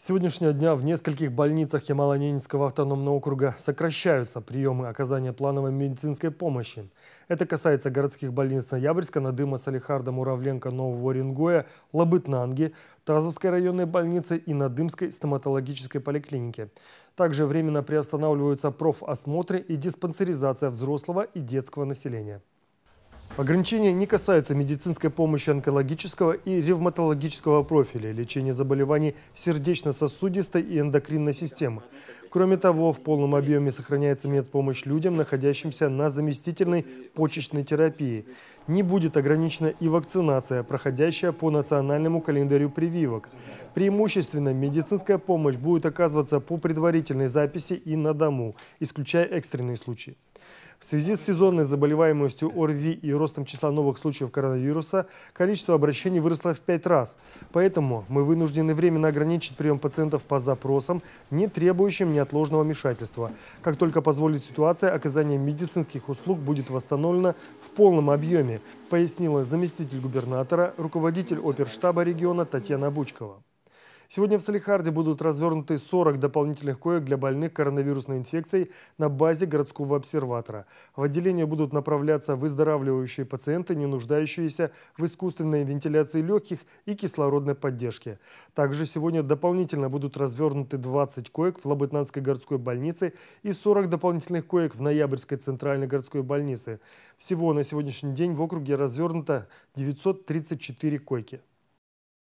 С сегодняшнего дня в нескольких больницах Ямало-Ненецкого автономного округа сокращаются приемы оказания плановой медицинской помощи. Это касается городских больниц Ноябрьска, Надыма, Салихарда, Муравленко, Нового Оренгоя, Лабытнанги, Тазовской районной больницы и Надымской стоматологической поликлиники. Также временно приостанавливаются профосмотры и диспансеризация взрослого и детского населения. Ограничения не касаются медицинской помощи онкологического и ревматологического профиля, лечения заболеваний сердечно-сосудистой и эндокринной системы. Кроме того, в полном объеме сохраняется медпомощь людям, находящимся на заместительной почечной терапии. Не будет ограничена и вакцинация, проходящая по национальному календарю прививок. Преимущественно медицинская помощь будет оказываться по предварительной записи и на дому, исключая экстренные случаи. В связи с сезонной заболеваемостью ОРВИ и ростом числа новых случаев коронавируса, количество обращений выросло в пять раз. Поэтому мы вынуждены временно ограничить прием пациентов по запросам, не требующим неотложного вмешательства. Как только позволит ситуация, оказание медицинских услуг будет восстановлено в полном объеме, пояснила заместитель губернатора, руководитель оперштаба региона Татьяна Бучкова. Сегодня в Салихарде будут развернуты 40 дополнительных коек для больных коронавирусной инфекцией на базе городского обсерватора. В отделение будут направляться выздоравливающие пациенты, не нуждающиеся в искусственной вентиляции легких и кислородной поддержке. Также сегодня дополнительно будут развернуты 20 коек в Лабытнанской городской больнице и 40 дополнительных коек в Ноябрьской центральной городской больнице. Всего на сегодняшний день в округе развернуто 934 койки.